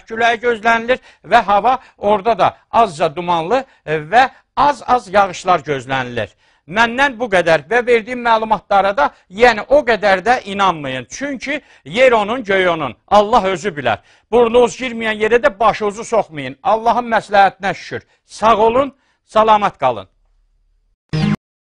küləyi gözlənilir və hava orada da azca dumanlı e, və az-az yağışlar gözlənilir. Məndən bu qədər və verdiyim məlumatlara da yəni o qədər də inanmayın. Çünki yer onun, göy onun. Allah özü bilər. Burnunuz girməyən yerə də başınızı soxmayın. Allahın məsləhətinə şükür. Sağ olun, salamat qalın.